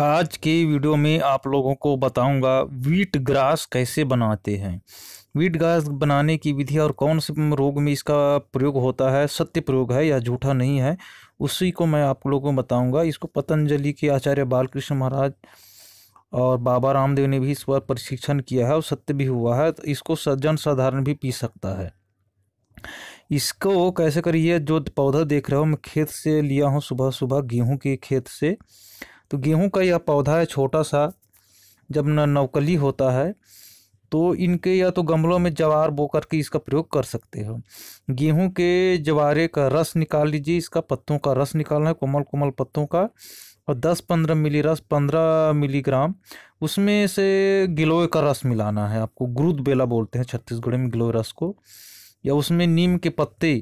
आज के वीडियो में आप लोगों को बताऊंगा वीट ग्रास कैसे बनाते हैं वीट ग्रास बनाने की विधि और कौन से रोग में इसका प्रयोग होता है सत्य प्रयोग है या झूठा नहीं है उसी को मैं आप लोगों को बताऊंगा इसको पतंजलि के आचार्य बालकृष्ण महाराज और बाबा रामदेव ने भी इस पर प्रशिक्षण किया है और सत्य भी हुआ है तो इसको जन साधारण भी पी सकता है इसको कैसे करिए जो पौधा देख रहे हो मैं खेत से लिया हूँ सुबह सुबह गेहूँ के खेत से तो गेहूं का यह पौधा है छोटा सा जब न नवकली होता है तो इनके या तो गमलों में जवार बो करके इसका प्रयोग कर सकते हो गेहूं के जवारे का रस निकाल लीजिए इसका पत्तों का रस निकालना है कोमल कोमल पत्तों का और 10-15 मिली रस 15 मिलीग्राम उसमें से गिलोय का रस मिलाना है आपको ग्रुद बेला बोलते हैं छत्तीसगढ़ में गिलोय रस को या उसमें नीम के पत्ते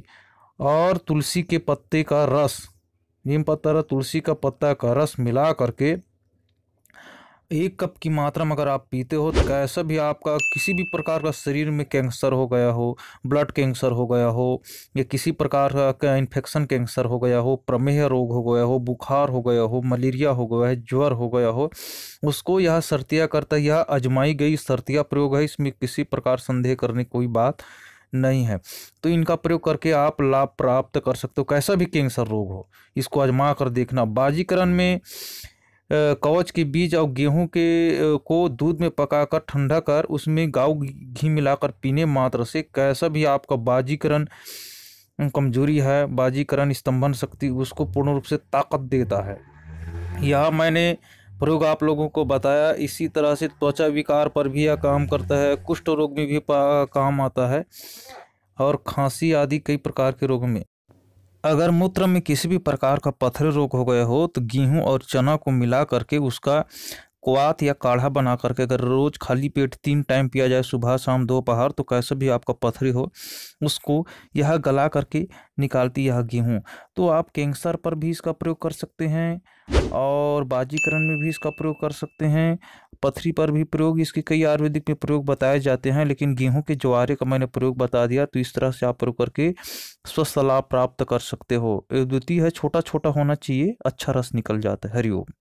और तुलसी के पत्ते का रस नीम पत्ता और तुलसी का पत्ता का रस मिला करके एक कप की मात्रा में अगर आप पीते हो तो कैसा भी आपका किसी भी प्रकार का शरीर में कैंसर हो गया हो ब्लड कैंसर हो गया हो या किसी प्रकार का इन्फेक्शन कैंसर हो गया हो प्रमेह रोग हो गया हो बुखार हो गया हो मलेरिया हो गया है ज्वर हो गया हो उसको यह सर्तिया करता है यह अजमाई गई सर्तिया प्रयोग है इसमें किसी प्रकार संदेह करने कोई बात नहीं है तो इनका प्रयोग करके आप लाभ प्राप्त कर सकते हो कैसा भी कैंसर रोग हो इसको आजमा कर देखना बाजीकरण में कवच के बीज और गेहूं के को दूध में पकाकर ठंडा कर उसमें गाव घी मिलाकर पीने मात्र से कैसा भी आपका बाजीकरण कमजोरी है बाजीकरण स्तंभन शक्ति उसको पूर्ण रूप से ताकत देता है यह मैंने प्रयोग आप लोगों को बताया इसी तरह से त्वचा विकार पर भी यह काम करता है कुष्ठ रोग में भी काम आता है और खांसी आदि कई प्रकार के रोगों में अगर मूत्र में किसी भी प्रकार का पथरे रोग हो गया हो तो गेहूं और चना को मिला करके उसका क्वात या काढ़ा बना करके अगर रोज़ खाली पेट तीन टाइम पिया जाए सुबह शाम दोपहर तो कैसे भी आपका पथरी हो उसको यह गला करके निकालती यह गेहूँ तो आप कैंसर पर भी इसका प्रयोग कर सकते हैं और बाजीकरण में भी इसका प्रयोग कर सकते हैं पथरी पर भी प्रयोग इसके कई आयुर्वेदिक में प्रयोग बताए जाते हैं लेकिन गेहूं के ज्वारे का मैंने प्रयोग बता दिया तो इस तरह से आप प्रयोग करके स्वस्थ लाभ प्राप्त कर सकते हो द्वितीय है छोटा छोटा होना चाहिए अच्छा रस निकल जाता है हरिओम